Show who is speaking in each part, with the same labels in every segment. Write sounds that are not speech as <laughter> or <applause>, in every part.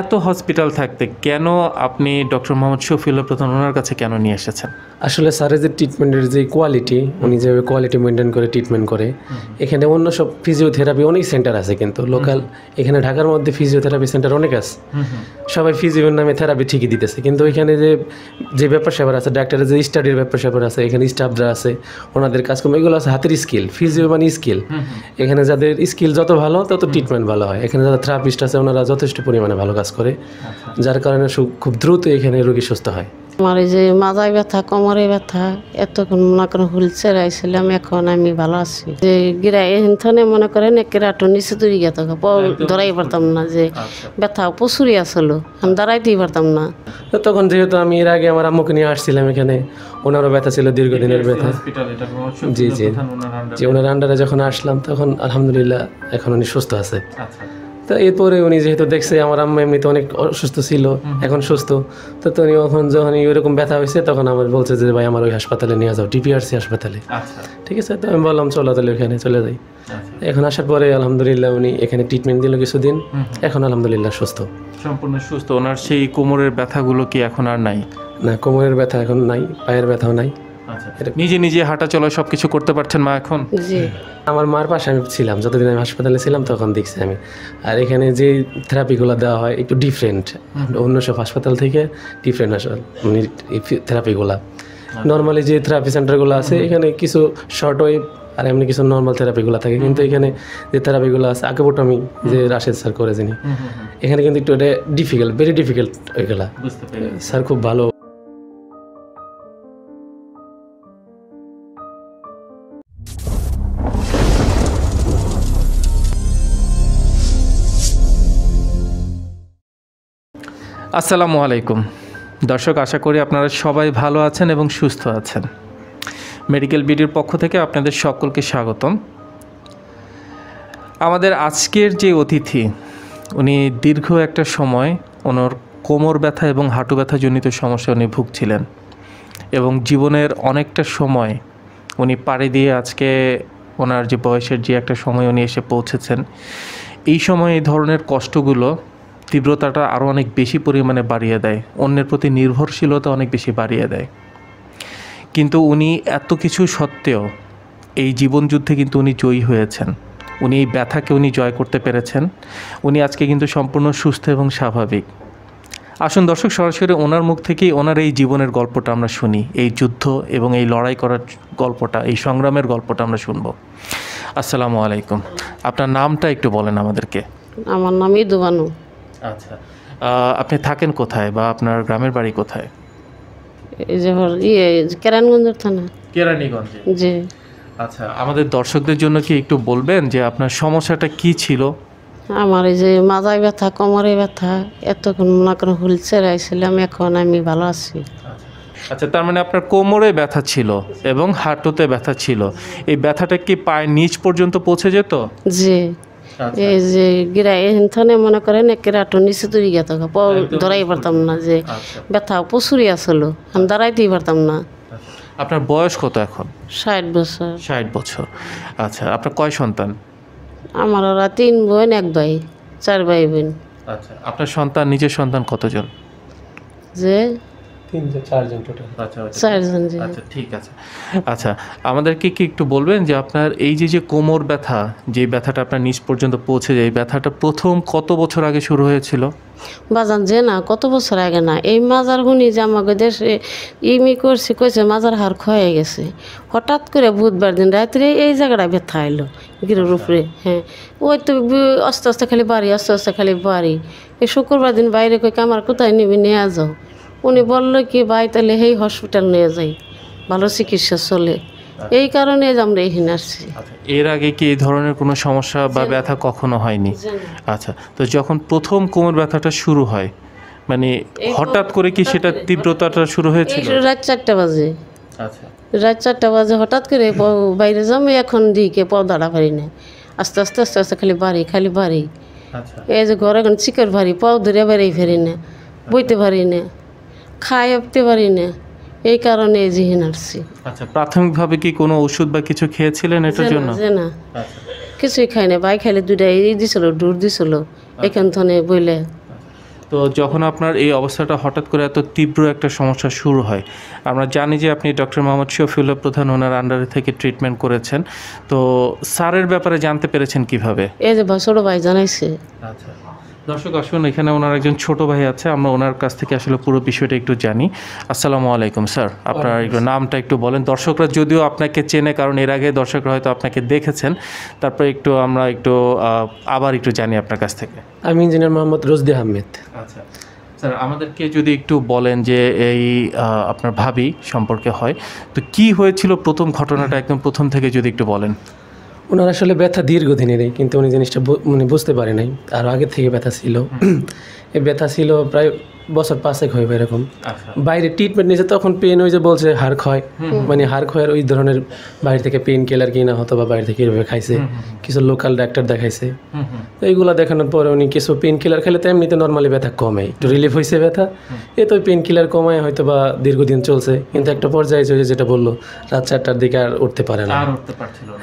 Speaker 1: এত হসপিটাল থাকতে কেন আপনি ডক্টর মোহাম্মদ শফিউল্লাহ প্রথম ওনার কাছে কেন
Speaker 2: নিয়ে এসেছেন আসলে স্যারের যে ট্রিটমেন্টের যে কোয়ালিটি উনি যেভাবে কোয়ালিটি মেনটেন করে ট্রিটমেন্ট করে এখানে অন্য সব ফিজিওথেরাপি অনেক সেন্টার আছে কিন্তু লোকাল এখানে ঢাকার মধ্যে ফিজিওথেরাপি সেন্টার অনেক আছে সবাই ফিজিওর নামে থেরাপি ঠিকই দিতেছে কিন্তু এখানে যে যে ব্যাপার স্যাপার আছে ডাক্তারের যে স্টাডির ব্যাপার স্যাপার আছে এখানে স্টাফরা আছে ওনাদের কাজকর্ম এগুলো আছে হাতের স্কিল ফিজিও মানে স্কিল এখানে যাদের স্কিল যত ভালো তত ট্রিটমেন্ট ভালো হয় এখানে যারা থেরাপিস্ট আছে ওনারা যথেষ্ট পরিমাণে ভালো কাজ করে যার কারণে খুব দ্রুত এখানে রোগী সুস্থ হয়
Speaker 3: আমার এই যে মাজায় ব্যথা কোমরে ব্যথা এতক্ষণ মনে করেন হুলচের আইছিলাম এখন আমি ভালো আছি যে গিরা এখানে মনে করেন কেরাটো নিচে তুই গেত ধরাই পারতাম না যে আচ্ছা। ব্যথা প্রচুরই আসলো আমি দাঁড়াইতেই পারতাম না
Speaker 2: তখন যেহেতু আমি এর আগে আমার আম্মুকে নিয়ে আসছিলাম এখানে ওনারও ব্যথা ছিল দীর্ঘদিনের ব্যথা জি জি জি ওনার আন্ডারে যখন আসলাম তখন আলহামদুলিল্লাহ এখন উনি সুস্থ আছে আচ্ছা তো এরপরে উনি যেহেতু দেখছে আমার আম্মা এমনিতে অনেক অসুস্থ ছিল এখন সুস্থ তো উনি এখন যখন ওইরকম ব্যথা হয়েছে তখন আমার বলছে যে ভাই আমার ওই হাসপাতালে নিয়ে যাও টিপিআরসি হাসপাতালে আচ্ছা। ঠিক আছে তো আমি বললাম চলো তাহলে ওখানে চলে যাই আচ্ছা। এখন আসার পরে আলহামদুলিল্লাহ উনি এখানে ট্রিটমেন্ট দিল কিছুদিন এখন আলহামদুলিল্লাহ সুস্থ
Speaker 1: সম্পূর্ণ সুস্থ ওনার সেই কোমরের ব্যথাগুলো কি এখন আর নাই
Speaker 2: না কোমরের ব্যথা এখন নাই পায়ের ব্যথাও নাই আচ্ছা, আচ্ছা। নিজে নিজে হাঁটা চলা সবকিছু করতে পারছেন মা এখন আমার মার পাশে আমি ছিলাম যতদিন আমি হাসপাতালে ছিলাম তখন দেখছি আমি আর এখানে যে থেরাপিগুলো দেওয়া হয় একটু ডিফারেন্ট অন্য সব হাসপাতাল থেকে ডিফারেন্ট থেরাপিগুলা নর্মালি যে থেরাপি সেন্টারগুলো আছে এখানে কিছু শর্ট ওয়েভ আর এমনি কিছু নর্মাল থেরাপিগুলো থাকে কিন্তু এখানে যে থেরাপিগুলো আছে আগে আমি যে রাশেদ স্যার করে যিনি এখানে কিন্তু একটু এটা ডিফিকাল্ট ভেরি ডিফিকাল্ট ওইগুলা স্যার খুব ভালো
Speaker 1: আসসালামু আলাইকুম দর্শক আশা করি আপনারা সবাই ভালো আছেন এবং সুস্থ আছেন মেডিকেল বিডির পক্ষ থেকে আপনাদের সকলকে স্বাগতম আমাদের আজকের যে অতিথি উনি দীর্ঘ একটা সময় ওনার কোমর ব্যথা এবং হাঁটু ব্যথা জনিত সমস্যা উনি ভুগছিলেন এবং জীবনের অনেকটা সময় উনি পাড়ি দিয়ে আজকে ওনার যে বয়সের যে একটা সময় উনি এসে পৌঁছেছেন এই সময় এই ধরনের কষ্টগুলো তীব্রতাটা আরও অনেক বেশি পরিমাণে বাড়িয়ে দেয় অন্যের প্রতি নির্ভরশীলতা অনেক বেশি বাড়িয়ে দেয় কিন্তু উনি এত কিছু সত্ত্বেও এই জীবনযুদ্ধে কিন্তু উনি জয়ী হয়েছেন উনি এই ব্যথাকে উনি জয় করতে পেরেছেন উনি আজকে কিন্তু সম্পূর্ণ সুস্থ এবং স্বাভাবিক আসুন দর্শক সরাসরি ওনার মুখ থেকেই ওনার এই জীবনের গল্পটা আমরা শুনি এই যুদ্ধ এবং এই লড়াই করার গল্পটা এই সংগ্রামের গল্পটা আমরা শুনব আসসালামু আলাইকুম আপনার নামটা একটু বলেন আমাদেরকে
Speaker 3: আমার নামই দুবানু
Speaker 1: আচ্ছা আপনি থাকেন কোথায় বা আপনার গ্রামের বাড়ি কোথায়
Speaker 3: এই যে ইয়ে, কেরানগঞ্জের থানা
Speaker 1: কেরানীগঞ্জে জি আচ্ছা আমাদের দর্শকদের জন্য কি একটু বলবেন যে আপনার সমস্যাটা কি ছিল
Speaker 3: আমার এই যে মাজায় ব্যথা কোমরে ব্যথা এতক্ষণ মনে করেন হুলচের আইছিলাম এখন আমি ভালো আছি আচ্ছা।,
Speaker 1: আচ্ছা তার মানে আপনার কোমরে ব্যথা ছিল এবং হাঁটুতে ব্যথা ছিল এই ব্যথাটা কি পায়ের নিচ পর্যন্ত পৌঁছে যেত জি আচ্ছা।
Speaker 3: এই যে গিরা এখানে মনে করেন একের আটো নিচে তৈরি গিয়ে থাকা ধরাই পারতাম না যে আচ্ছা। ব্যথা প্রচুরই আসলো আমি আচ্ছা। দাঁড়াইতেই পারতাম
Speaker 1: না আপনার বয়স কত এখন ষাট বছর ষাট বছর আচ্ছা আপনার কয় সন্তান
Speaker 3: আমার ওরা তিন বোন এক ভাই চার ভাই বোন
Speaker 1: আচ্ছা আপনার সন্তান নিজের সন্তান কতজন
Speaker 3: যে
Speaker 2: তিনজন আচ্ছা,
Speaker 3: আচ্ছা চারজন আচ্ছা ঠিক
Speaker 1: আচ্ছা, কি একটু বলবেন যে আপনার এই যে যে কোমর ব্যথা যে ব্যথাটা আপনার নিচ পর্যন্ত পৌঁছে যায় ব্যথাটা প্রথম কত বছর আগে শুরু হয়েছিল
Speaker 3: বাজান যে না কত বছর আগে না এই মাজার গুনি যে আমাকে দেশে ইমি করছে কইছে মাজার হার ক্ষয়ে গেছে হঠাৎ করে বুধবার দিন রাত্রে এই জায়গাটা ব্যথা এলো গিরের আচ্ছা। উপরে হ্যাঁ ওই তো আস্তে আস্তে খালি বাড়ি আস্তে আস্তে খালি বাড়ি এই শুক্রবার দিন বাইরে কই আমার কোথায় নিবি নিয়ে যাও উনি বললো কি ভাই তাহলে এই হসপিটাল নিয়ে যাই ভালো চিকিৎসা চলে এই কারণে আমরা এখানে আসছি আচ্ছা,
Speaker 1: এর আগে কি এই ধরনের কোনো সমস্যা বা ব্যথা কখনো হয়নি আচ্ছা তো যখন প্রথম কোমর ব্যথাটা শুরু হয় মানে হঠাৎ করে কি সেটা তীব্রতাটা শুরু হয়েছিল রাত
Speaker 3: চারটা বাজে আচ্ছা রাত চারটা বাজে হঠাৎ করে বাইরে যাবো এখন দিকে পাও দাঁড়া পারি না আস্তে আস্তে আস্তে আস্তে খালি বাড়ি খালি বাড়ি আচ্ছা। এই যে ঘরে এখন চিকার ভারি পাও ধরে বেড়াই ফেরি না বইতে পারি না খাই উঠতে পারি না এই কারণে এই জিহিন আসছি
Speaker 1: আচ্ছা প্রাথমিকভাবে কি কোনো ওষুধ বা কিছু খেয়েছিলেন এটার জন্য না আচ্ছা।
Speaker 3: কিছুই খাই না ভাই খাইলে দুইটা এই দিছিল দূর দিছিল আচ্ছা। এখান থেকে বইলে
Speaker 1: তো যখন আপনার এই অবস্থাটা হঠাৎ করে এত তীব্র একটা সমস্যা শুরু হয় আমরা জানি যে আপনি ডক্টর মোহাম্মদ শফিউল্লাহ প্রধান ওনার আন্ডারে থেকে ট্রিটমেন্ট করেছেন তো স্যারের ব্যাপারে জানতে পেরেছেন কিভাবে
Speaker 3: এই যে বছর ভাই জানাইছে আচ্ছা
Speaker 1: দর্শক আসুন এখানে ওনার একজন ছোট ভাই আছে আমরা ওনার কাছ থেকে আসলে পুরো বিষয়টা একটু জানি আসসালামু আলাইকুম স্যার আপনার একটু নামটা একটু বলেন দর্শকরা যদিও আপনাকে চেনে কারণ এর আগে দর্শকরা হয়তো আপনাকে দেখেছেন তারপরে একটু আমরা একটু আবার একটু জানি আপনার কাছ থেকে
Speaker 2: আমি ইঞ্জিনিয়ার মোহাম্মদ রোজদি আহমেদ আচ্ছা
Speaker 1: স্যার আমাদেরকে যদি একটু বলেন যে এই আপনার ভাবি সম্পর্কে হয় তো কি হয়েছিল প্রথম ঘটনাটা একদম প্রথম থেকে যদি একটু বলেন
Speaker 2: ওনার আসলে ব্যথা দীর্ঘদিনেরই কিন্তু উনি জিনিসটা মানে বুঝতে পারে নাই আর আগে থেকে ব্যথা ছিল এই ব্যথা ছিল প্রায় বছর পাঁচেক বা এরকম আচ্ছা। বাইরে ট্রিটমেন্ট নিয়েছে তখন পেন ওই যে বলছে হাড় ক্ষয় মানে হাড় ক্ষয়ের ওই ধরনের বাইরে থেকে পেন কিলার কিনা হতো বা বাইরে থেকে এভাবে খাইছে কিছু লোকাল ডাক্তার দেখাইছে তো এইগুলো দেখানোর পরে উনি কিছু পেন কিলার খেলে তো এমনিতে নর্মালি ব্যথা কমে একটু রিলিফ হয়েছে ব্যথা এ তো পেন কিলার কমায় হয়তো বা দীর্ঘদিন চলছে কিন্তু একটা পর্যায়ে চলছে যেটা বললো রাত চারটার দিকে আর উঠতে পারে না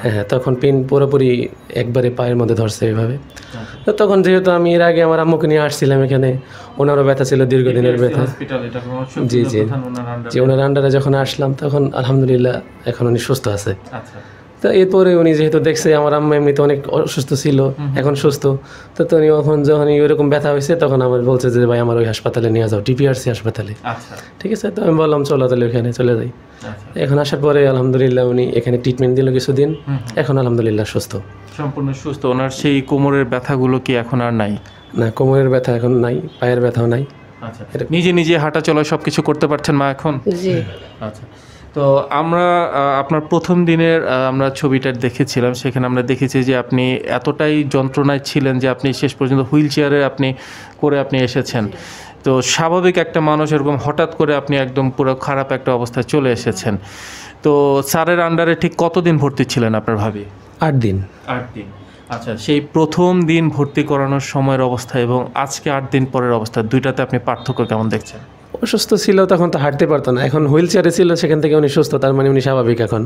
Speaker 2: হ্যাঁ, হ্যাঁ তখন পেন পুরোপুরি একবারে পায়ের মধ্যে ধরছে এভাবে আচ্ছা। তো তখন যেহেতু আমি এর আগে আমার আম্মুকে নিয়ে আসছিলাম এখানে ওনারও ব্যথা ছিল দীর্ঘদিনের ব্যথা
Speaker 1: জি জি যে ওনার
Speaker 2: আন্ডারে যখন আসলাম তখন আলহামদুলিল্লাহ এখন উনি সুস্থ আছে আচ্ছা। তো এরপরে উনি যেহেতু দেখছে আমার আম্মা এমনিতে অনেক অসুস্থ ছিল এখন সুস্থ তো উনি এখন যখন এরকম ব্যথা হয়েছে তখন আমার বলছে যে ভাই আমার ওই হাসপাতালে নিয়ে যাও ডিপিআরসি হাসপাতালে আচ্ছা। ঠিক আছে তো আমি বললাম চলো তাহলে ওইখানে চলে যাই আচ্ছা। এখন আসার পরে আলহামদুলিল্লাহ উনি এখানে ট্রিটমেন্ট দিল কিছুদিন এখন আলহামদুলিল্লাহ সুস্থ
Speaker 1: সম্পূর্ণ সুস্থ ওনার সেই কোমরের ব্যথাগুলো কি এখন আর নাই
Speaker 2: না কোমরের ব্যথা এখন নাই পায়ের ব্যথাও নাই
Speaker 1: আচ্ছা নিজে নিজে হাঁটা চলা সব কিছু করতে পারছেন মা এখন আচ্ছা তো আমরা আপনার প্রথম দিনের আমরা ছবিটা দেখেছিলাম সেখানে আমরা দেখেছি যে আপনি এতটাই যন্ত্রণায় ছিলেন যে আপনি শেষ পর্যন্ত হুইল চেয়ারে আপনি করে আপনি এসেছেন তো স্বাভাবিক একটা মানুষ এরকম হঠাৎ করে আপনি একদম পুরো খারাপ একটা অবস্থায় চলে এসেছেন তো স্যারের আন্ডারে ঠিক কতদিন ভর্তি ছিলেন আপনার ভাবি
Speaker 2: আট দিন আট
Speaker 1: দিন আচ্ছা সেই প্রথম দিন ভর্তি করানোর সময়ের অবস্থা এবং আজকে আট দিন
Speaker 2: পরের অবস্থা দুইটাতে আপনি পার্থক্য কেমন দেখছেন অসুস্থ ছিল তখন তো হাঁটতে পারতো না এখন হুইল চেয়ারে ছিল সেখান থেকে উনি সুস্থ তার মানে উনি স্বাভাবিক এখন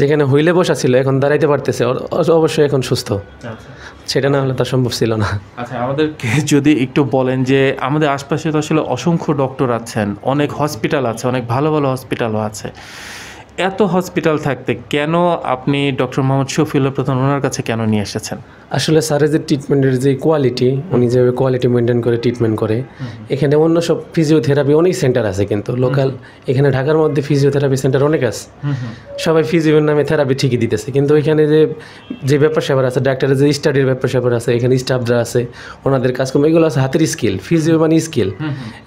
Speaker 2: যেখানে হুইলে বসা ছিল এখন দাঁড়াইতে পারতেছে অবশ্যই এখন সুস্থ আচ্ছা, আচ্ছা। সেটা না হলে তা সম্ভব ছিল না
Speaker 1: আচ্ছা আমাদেরকে <laughs> যদি একটু বলেন যে আমাদের আশপাশে তো আসলে অসংখ্য ডক্টর আছেন অনেক হসপিটাল আছে অনেক ভালো ভালো হসপিটালও আছে এত হসপিটাল থাকতে কেন আপনি ডক্টর মোহাম্মদ শফিউল্লাহ প্রধান ওনার
Speaker 2: কাছে কেন নিয়ে এসেছেন আসলে স্যারের যে ট্রিটমেন্টের যে কোয়ালিটি উনি যেভাবে কোয়ালিটি মেনটেন করে ট্রিটমেন্ট করে এখানে অন্য সব ফিজিওথেরাপি অনেক সেন্টার আছে কিন্তু লোকাল এখানে ঢাকার মধ্যে ফিজিওথেরাপি সেন্টার অনেক আছে সবাই ফিজিওর নামে থেরাপি ঠিকই দিতেছে কিন্তু এখানে যে যে ব্যাপার স্যাপার আছে ডাক্তারের যে স্টাডির ব্যাপার স্যাপার আছে এখানে স্টাফরা আছে ওনাদের কাজকর্ম এগুলো আছে হাতের স্কিল ফিজিও মানে স্কিল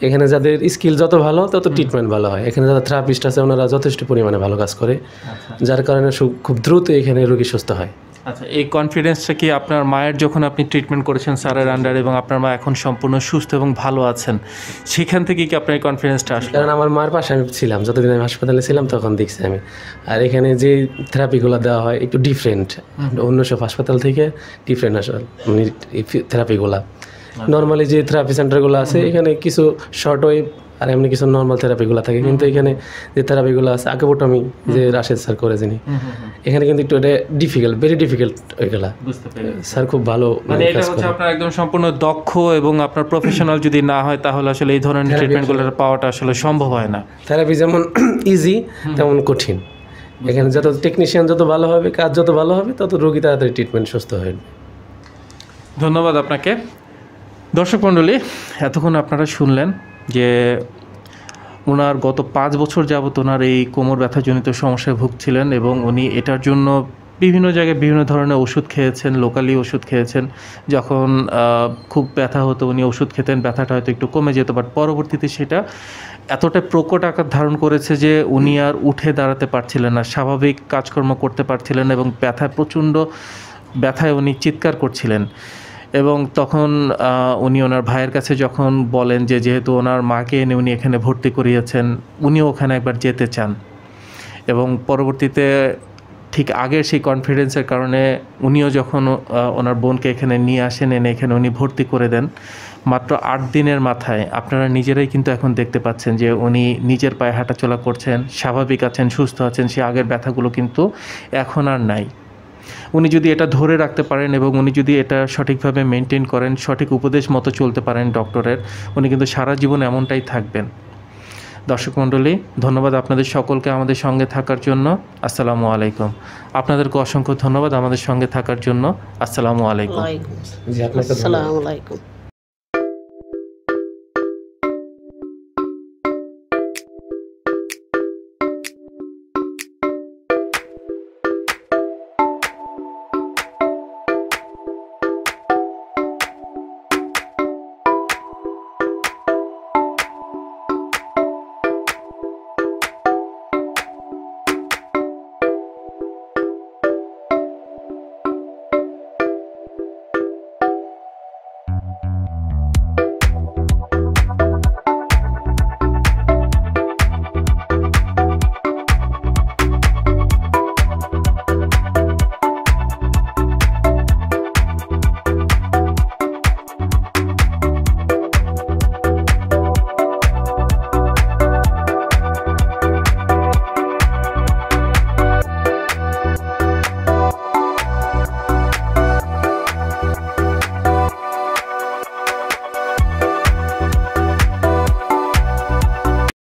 Speaker 2: এখানে যাদের স্কিল যত ভালো তত ট্রিটমেন্ট ভালো হয় এখানে যারা থেরাপিস্ট আছে ওনারা যথেষ্ট পরিমাণে ভালো কাজ করে আচ্ছা। যার কারণে খুব দ্রুত এখানে রোগী সুস্থ হয়
Speaker 1: আচ্ছা এই কনফিডেন্সটা কি আপনার মায়ের যখন আপনি ট্রিটমেন্ট করেছেন স্যারের আন্ডার এবং আপনার মা এখন সম্পূর্ণ সুস্থ
Speaker 2: এবং ভালো আছেন সেখান থেকে কি আপনার কনফিডেন্সটা আসলে কারণ আমার মার পাশে আমি ছিলাম যতদিন আমি হাসপাতালে ছিলাম তখন দেখছি আমি আর এখানে যে থেরাপিগুলো দেওয়া হয় একটু ডিফারেন্ট অন্য সব হাসপাতাল থেকে ডিফারেন্ট আসলে থেরাপিগুলো নর্মালি যে থেরাপি সেন্টারগুলো আছে এখানে কিছু শর্ট ওয়েভ আর এমনি কিছু নর্মাল থেরাপিগুলো থাকে কিন্তু এখানে যে থেরাপিগুলো আছে আকেবোটমি যে রাশেদ স্যার করে যিনি এখানে কিন্তু একটু এটা ডিফিকাল্ট ভেরি ডিফিকাল্ট ওইগুলা স্যার খুব ভালো মানে, মানে এটা হচ্ছে
Speaker 1: আপনার একদম সম্পূর্ণ দক্ষ এবং আপনার প্রফেশনাল যদি না হয় তাহলে আসলে এই ধরনের ট্রিটমেন্টগুলো পাওয়াটা আসলে সম্ভব হয় না
Speaker 2: থেরাপি যেমন ইজি <clears throat> তেমন কঠিন এখানে যত টেকনিশিয়ান যত ভালো হবে কাজ যত ভালো হবে তত রোগী তাড়াতাড়ি ট্রিটমেন্ট সুস্থ হয়ে
Speaker 1: ধন্যবাদ আপনাকে দর্শক মণ্ডলী এতক্ষণ আপনারা শুনলেন যে ওনার গত পাঁচ বছর যাবত ওনার এই কোমর ব্যথাজনিত সমস্যায় ভুগছিলেন এবং উনি এটার জন্য বিভিন্ন জায়গায় বিভিন্ন ধরনের ওষুধ খেয়েছেন লোকালি ওষুধ খেয়েছেন যখন খুব ব্যথা হতো উনি ওষুধ খেতেন ব্যথাটা হয়তো একটু কমে যেত বাট পরবর্তীতে সেটা এতটা প্রকট আকার ধারণ করেছে যে উনি আর উঠে দাঁড়াতে পারছিলেন না স্বাভাবিক কাজকর্ম করতে পারছিলেন এবং ব্যথা প্রচণ্ড ব্যথায় উনি চিৎকার করছিলেন এবং তখন উনি ওনার ভাইয়ের কাছে যখন বলেন যে যেহেতু ওনার মাকে এনে উনি এখানে ভর্তি করিয়েছেন উনিও ওখানে একবার যেতে চান এবং পরবর্তীতে ঠিক আগের সেই কনফিডেন্সের কারণে উনিও যখন ওনার বোনকে এখানে নিয়ে আসেন এনে এখানে উনি ভর্তি করে দেন মাত্র আট দিনের মাথায় আপনারা নিজেরাই কিন্তু এখন দেখতে পাচ্ছেন যে উনি নিজের পায়ে হাঁটাচলা করছেন স্বাভাবিক আছেন সুস্থ আছেন সে আগের ব্যথাগুলো কিন্তু এখন আর নাই উনি যদি এটা ধরে রাখতে পারেন এবং উনি যদি এটা সঠিকভাবে মেনটেন করেন সঠিক উপদেশ মতো চলতে পারেন ডক্টরের উনি কিন্তু সারা জীবন এমনটাই থাকবেন দর্শক মণ্ডলী ধন্যবাদ আপনাদের সকলকে আমাদের সঙ্গে থাকার জন্য আসসালামু আলাইকুম আপনাদেরকে অসংখ্য ধন্যবাদ আমাদের সঙ্গে থাকার জন্য আসসালামু আলাইকুম আসসালামু
Speaker 3: আলাইকুম